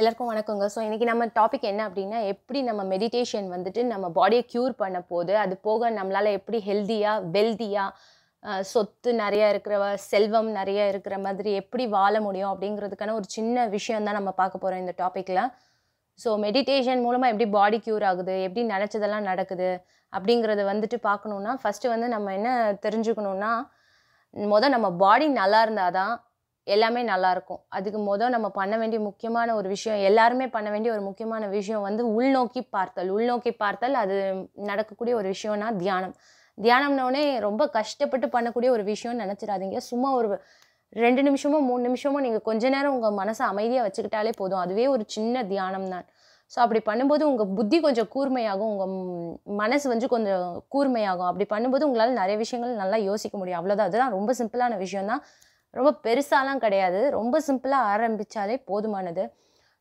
எல்லாருக்கும் வணக்கங்க ஸோ இன்றைக்கி நம்ம டாபிக் என்ன அப்படின்னா எப்படி நம்ம மெடிடேஷன் வந்துட்டு நம்ம பாடியை க்யூர் பண்ண போது அது போக நம்மளால் எப்படி ஹெல்த்தியாக வெல்தியாக சொத்து நிறையா இருக்கிற செல்வம் நிறையா இருக்கிற மாதிரி எப்படி வாழ முடியும் அப்படிங்கிறதுக்கான ஒரு சின்ன விஷயம் தான் நம்ம பார்க்க போகிறோம் இந்த டாப்பிக்கில் ஸோ மெடிடேஷன் மூலமாக எப்படி பாடி க்யூர் ஆகுது எப்படி நினச்சதெல்லாம் நடக்குது அப்படிங்கிறத வந்துட்டு பார்க்கணுன்னா ஃபஸ்ட்டு வந்து நம்ம என்ன தெரிஞ்சுக்கணுன்னா மொதல் நம்ம பாடி நல்லா இருந்தால் தான் எல்லாமே நல்லாயிருக்கும் அதுக்கு மொதல் நம்ம பண்ண வேண்டிய முக்கியமான ஒரு விஷயம் எல்லாருமே பண்ண வேண்டிய ஒரு முக்கியமான விஷயம் வந்து உள்நோக்கி பார்த்தல் உள்நோக்கி பார்த்தல் அது நடக்கக்கூடிய ஒரு விஷயம்னா தியானம் தியானம்னோடனே ரொம்ப கஷ்டப்பட்டு பண்ணக்கூடிய ஒரு விஷயம்னு நினச்சிடாதீங்க சும்மா ஒரு ரெண்டு நிமிஷமோ மூணு நிமிஷமோ நீங்கள் கொஞ்ச நேரம் உங்கள் மனசை அமைதியாக வச்சுக்கிட்டாலே போதும் அதுவே ஒரு சின்ன தியானம் தான் ஸோ அப்படி பண்ணும்போது உங்கள் புத்தி கொஞ்சம் கூர்மையாகும் உங்கள் மனசு வந்து கொஞ்சம் கூர்மையாகும் அப்படி பண்ணும்போது உங்களால் நிறைய விஷயங்கள் நல்லா யோசிக்க முடியும் அவ்வளோதான் அதுதான் ரொம்ப சிம்பிளான விஷயம் தான் ரொம்ப பெருசாலாம் கிடையாது ரொம்ப சிம்பிளாக ஆரம்பித்தாலே போதுமானது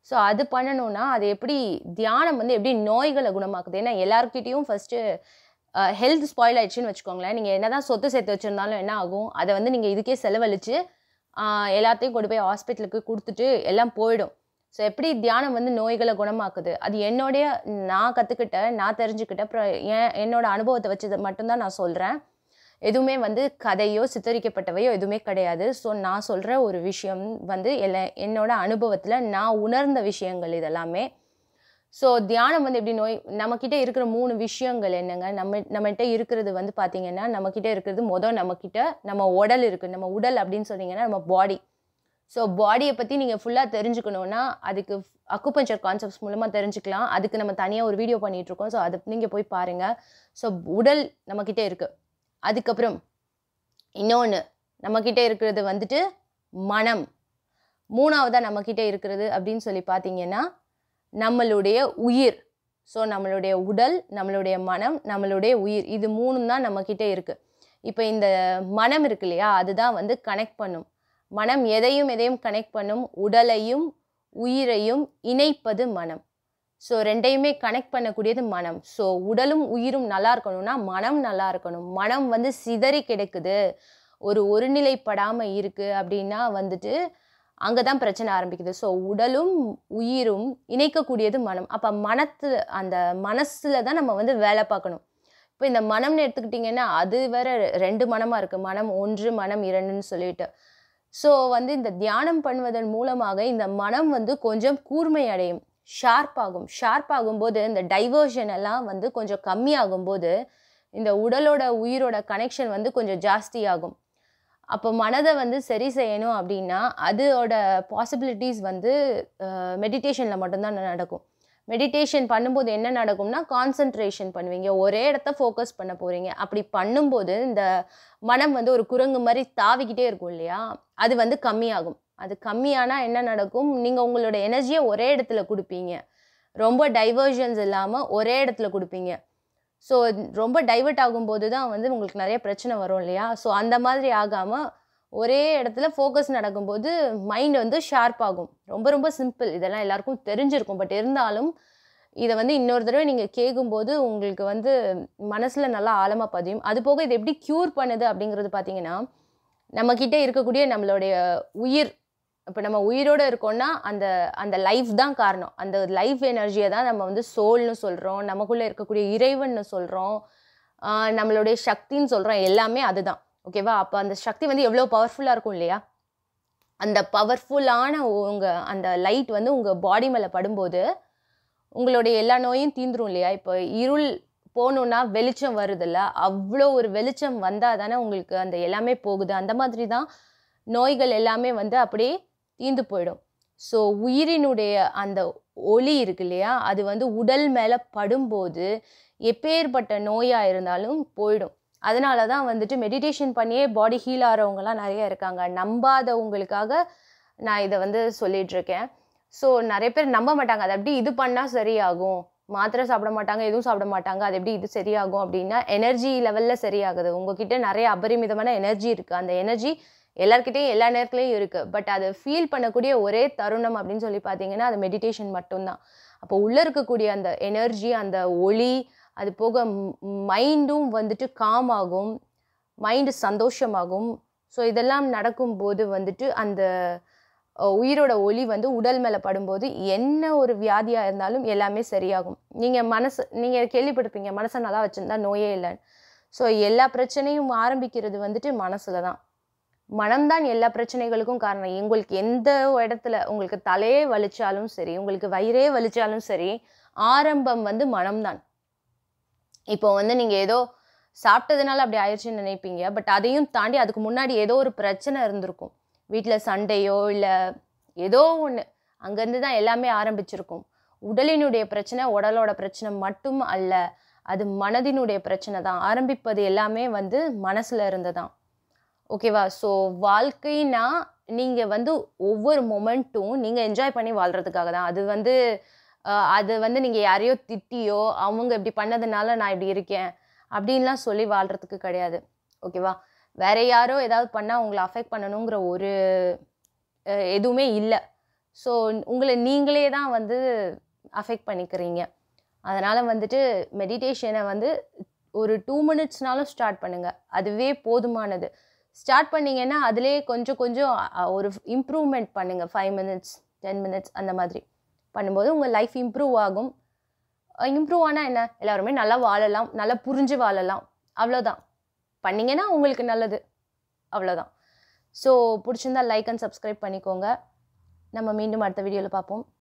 ஸோ அது பண்ணணும்னா அது எப்படி தியானம் வந்து எப்படி நோய்களை குணமாக்குது ஏன்னா எல்லாருக்கிட்டேயும் ஃபஸ்ட்டு ஹெல்த் ஸ்பாயில் ஆயிடுச்சுன்னு வச்சுக்கோங்களேன் நீங்கள் என்ன தான் சொத்து சேர்த்து வச்சுருந்தாலும் என்ன ஆகும் அதை வந்து நீங்கள் இதுக்கே செலவழித்து எல்லாத்தையும் கொண்டு போய் ஹாஸ்பிட்டலுக்கு கொடுத்துட்டு எல்லாம் போயிடும் ஸோ எப்படி தியானம் வந்து நோய்களை குணமாக்குது அது என்னுடைய நான் கற்றுக்கிட்ட நான் தெரிஞ்சுக்கிட்ட அப்புறம் என் என்னோடய அனுபவத்தை வச்சது மட்டும்தான் நான் சொல்கிறேன் எதுவுமே வந்து கதையோ சித்தரிக்கப்பட்டவையோ எதுவுமே கிடையாது ஸோ நான் சொல்கிற ஒரு விஷயம் வந்து எல்லா என்னோடய அனுபவத்தில் நான் உணர்ந்த விஷயங்கள் இதெல்லாமே ஸோ தியானம் வந்து எப்படி நோய் நம்மக்கிட்ட இருக்கிற மூணு விஷயங்கள் என்னங்க நம்ம நம்மகிட்ட இருக்கிறது வந்து பார்த்திங்கன்னா நம்மக்கிட்ட இருக்கிறது மொதல் நம்மக்கிட்ட நம்ம உடல் இருக்குது நம்ம உடல் அப்படின்னு சொன்னீங்கன்னா நம்ம பாடி ஸோ பாடியை பற்றி நீங்கள் ஃபுல்லாக தெரிஞ்சுக்கணுன்னா அதுக்கு அக்குபஞ்சர் கான்செப்ட்ஸ் மூலமாக தெரிஞ்சுக்கலாம் அதுக்கு நம்ம தனியாக ஒரு வீடியோ பண்ணிகிட்ருக்கோம் ஸோ அதை நீங்கள் போய் பாருங்கள் ஸோ உடல் நம்மக்கிட்ட இருக்குது அதுக்கப்புறம் இன்னொன்று நம்மக்கிட்ட இருக்கிறது வந்துட்டு மனம் மூணாவதாக நம்மக்கிட்ட இருக்கிறது அப்படின்னு சொல்லி பார்த்தீங்கன்னா நம்மளுடைய உயிர் ஸோ நம்மளுடைய உடல் நம்மளுடைய மனம் நம்மளுடைய உயிர் இது மூணும் தான் நம்மக்கிட்ட இருக்குது இப்போ இந்த மனம் இருக்கு இல்லையா அதுதான் வந்து கனெக்ட் பண்ணும் மனம் எதையும் எதையும் கனெக்ட் பண்ணும் உடலையும் உயிரையும் இணைப்பது மனம் ஸோ ரெண்டையுமே கனெக்ட் பண்ணக்கூடியது மனம் ஸோ உடலும் உயிரும் நல்லா இருக்கணும்னா மனம் நல்லா இருக்கணும் மனம் வந்து சிதறி கிடக்குது ஒரு ஒருநிலைப்படாமல் இருக்குது அப்படின்னா வந்துட்டு அங்கே தான் பிரச்சனை ஆரம்பிக்குது ஸோ உடலும் உயிரும் இணைக்கக்கூடியது மனம் அப்போ மனத்தில் அந்த மனசில் தான் நம்ம வந்து வேலை பார்க்கணும் இப்போ இந்த மனம்னு எடுத்துக்கிட்டிங்கன்னா அது வேற ரெண்டு மனமாக இருக்குது மனம் ஒன்று மனம் இரண்டுன்னு சொல்லிட்டு ஸோ வந்து இந்த தியானம் பண்ணுவதன் மூலமாக இந்த மனம் வந்து கொஞ்சம் கூர்மை அடையும் ஷார்ப் ஆகும் ஷார்ப் ஆகும்போது இந்த டைவர்ஷன் எல்லாம் வந்து கொஞ்சம் கம்மியாகும்போது இந்த உடலோட உயிரோட கனெக்ஷன் வந்து கொஞ்சம் ஜாஸ்தியாகும் அப்போ மனதை வந்து சரி செய்யணும் அப்படின்னா அதோட பாசிபிலிட்டிஸ் வந்து மெடிடேஷனில் மட்டும்தான் நடக்கும் மெடிடேஷன் பண்ணும்போது என்ன நடக்கும்னா கான்சன்ட்ரேஷன் பண்ணுவீங்க ஒரே இடத்த ஃபோக்கஸ் பண்ண போகிறீங்க அப்படி பண்ணும்போது இந்த மனம் வந்து ஒரு குரங்கு மாதிரி தாவிக்கிட்டே இருக்கும் இல்லையா அது வந்து கம்மியாகும் அது கம்மியானால் என்ன நடக்கும் நீங்கள் உங்களோட எனர்ஜியை ஒரே இடத்துல கொடுப்பீங்க ரொம்ப டைவர்ஷன்ஸ் இல்லாமல் ஒரே இடத்துல கொடுப்பீங்க ஸோ ரொம்ப டைவெர்ட் ஆகும்போது தான் வந்து உங்களுக்கு நிறைய பிரச்சனை வரும் இல்லையா ஸோ அந்த மாதிரி ஆகாமல் ஒரே இடத்துல ஃபோக்கஸ் நடக்கும்போது மைண்ட் வந்து ஷார்ப் ஆகும் ரொம்ப ரொம்ப சிம்பிள் இதெல்லாம் எல்லாருக்கும் தெரிஞ்சிருக்கும் பட் இருந்தாலும் இதை வந்து இன்னொரு தடவை நீங்கள் கேட்கும்போது உங்களுக்கு வந்து மனசில் நல்லா ஆழமாக பதியும் அது போக இது எப்படி க்யூர் பண்ணுது அப்படிங்கிறது பார்த்தீங்கன்னா நம்மக்கிட்ட இருக்கக்கூடிய நம்மளுடைய உயிர் இப்போ நம்ம உயிரோடு இருக்கோம்னா அந்த அந்த லைஃப் தான் காரணம் அந்த லைஃப் எனர்ஜியை தான் நம்ம வந்து சோல்னு சொல்கிறோம் நமக்குள்ளே இருக்கக்கூடிய இறைவன்னு சொல்கிறோம் நம்மளுடைய சக்தின்னு சொல்கிறோம் எல்லாமே அதுதான் ஓகேவா அப்போ அந்த சக்தி வந்து எவ்வளோ பவர்ஃபுல்லாக இருக்கும் இல்லையா அந்த பவர்ஃபுல்லான உங்கள் அந்த லைட் வந்து உங்கள் பாடி மேலே படும்போது உங்களுடைய எல்லா நோயும் தீந்துரும் இல்லையா இப்போ இருள் போகணுன்னா வெளிச்சம் வருதுல்ல அவ்வளோ ஒரு வெளிச்சம் வந்தால் தானே உங்களுக்கு அந்த எல்லாமே போகுது அந்த மாதிரி தான் நோய்கள் எல்லாமே வந்து அப்படியே ஈந்து போயிடும் ஸோ உயிரினுடைய அந்த ஒளி இருக்கு இல்லையா அது வந்து உடல் மேலே படும்போது எப்பேற்பட்ட நோயாக இருந்தாலும் போயிடும் அதனால தான் வந்துட்டு மெடிடேஷன் பண்ணியே பாடி ஹீல் ஆகிறவங்கலாம் நிறைய இருக்காங்க நம்பாதவங்களுக்காக நான் இதை வந்து சொல்லிகிட்ருக்கேன் ஸோ நிறைய பேர் நம்ப மாட்டாங்க அதை எப்படி இது பண்ணால் சரியாகும் மாத்திரை சாப்பிட மாட்டாங்க எதுவும் சாப்பிட மாட்டாங்க அது எப்படி இது சரியாகும் அப்படின்னா எனர்ஜி லெவலில் சரியாகுது உங்ககிட்ட நிறைய அபரிமிதமான எனர்ஜி இருக்குது அந்த எனர்ஜி எல்லாருக்கிட்டேயும் எல்லா நேரத்துலையும் இருக்குது பட் அதை ஃபீல் பண்ணக்கூடிய ஒரே தருணம் அப்படின்னு சொல்லி பார்த்தீங்கன்னா அது மெடிடேஷன் மட்டும்தான் அப்போ உள்ளே இருக்கக்கூடிய அந்த எனர்ஜி அந்த ஒளி அது போக மைண்டும் வந்துட்டு காம் ஆகும் மைண்டு சந்தோஷமாகும் ஸோ இதெல்லாம் நடக்கும்போது வந்துட்டு அந்த உயிரோட ஒளி வந்து உடல் மேலே படும்போது என்ன ஒரு வியாதியாக இருந்தாலும் எல்லாமே சரியாகும் நீங்கள் மனசு நீங்கள் கேள்விப்பட்டிருப்பீங்க மனசை நல்லா வச்சுருந்தா நோயே இல்லைன்னு ஸோ எல்லா பிரச்சனையும் ஆரம்பிக்கிறது வந்துட்டு மனசில் தான் மனம்தான் எல்லா பிரச்சனைகளுக்கும் காரணம் உங்களுக்கு எந்த இடத்துல உங்களுக்கு தலையே வலிச்சாலும் சரி உங்களுக்கு வயிறே வலிச்சாலும் சரி ஆரம்பம் வந்து மனம்தான் இப்போ வந்து நீங்கள் ஏதோ சாப்பிட்டதுனால அப்படி ஆயிடுச்சுன்னு நினைப்பீங்க பட் அதையும் தாண்டி அதுக்கு முன்னாடி ஏதோ ஒரு பிரச்சனை இருந்திருக்கும் வீட்டில் சண்டையோ இல்லை ஏதோ ஒன்று அங்கேருந்து தான் எல்லாமே ஆரம்பிச்சிருக்கும் உடலினுடைய பிரச்சனை உடலோட பிரச்சனை மட்டும் அல்ல அது மனதினுடைய பிரச்சனை தான் ஆரம்பிப்பது எல்லாமே வந்து மனசில் இருந்து தான் ஓகேவா ஸோ வாழ்க்கைனா நீங்கள் வந்து ஒவ்வொரு மொமெண்ட்டும் நீங்கள் என்ஜாய் பண்ணி வாழ்கிறதுக்காக தான் அது வந்து அது வந்து நீங்கள் யாரையோ திட்டியோ அவங்க இப்படி பண்ணதுனால நான் இப்படி இருக்கேன் அப்படின்லாம் சொல்லி வாழ்கிறதுக்கு கிடையாது ஓகேவா வேற யாரோ ஏதாவது பண்ணால் உங்களை அஃபெக்ட் பண்ணணுங்கிற ஒரு எதுவுமே இல்லை ஸோ உங்களை நீங்களே தான் வந்து அஃபெக்ட் பண்ணிக்கிறீங்க அதனால் வந்துட்டு மெடிடேஷனை வந்து ஒரு டூ மினிட்ஸ்னாலும் ஸ்டார்ட் பண்ணுங்கள் அதுவே போதுமானது ஸ்டார்ட் பண்ணிங்கன்னா அதிலே கொஞ்சம் கொஞ்சம் ஒரு இம்ப்ரூவ்மெண்ட் பண்ணுங்கள் ஃபைவ் மினிட்ஸ் டென் மினிட்ஸ் அந்த மாதிரி பண்ணும்போது உங்கள் லைஃப் இம்ப்ரூவ் ஆகும் இம்ப்ரூவ் ஆனால் என்ன எல்லாருமே நல்லா வாழலாம் நல்லா புரிஞ்சு வாழலாம் அவ்வளோதான் பண்ணிங்கன்னா உங்களுக்கு நல்லது அவ்வளோதான் ஸோ பிடிச்சிருந்தா லைக் அண்ட் சப்ஸ்கிரைப் பண்ணிக்கோங்க நம்ம மீண்டும் அடுத்த வீடியோவில் பார்ப்போம்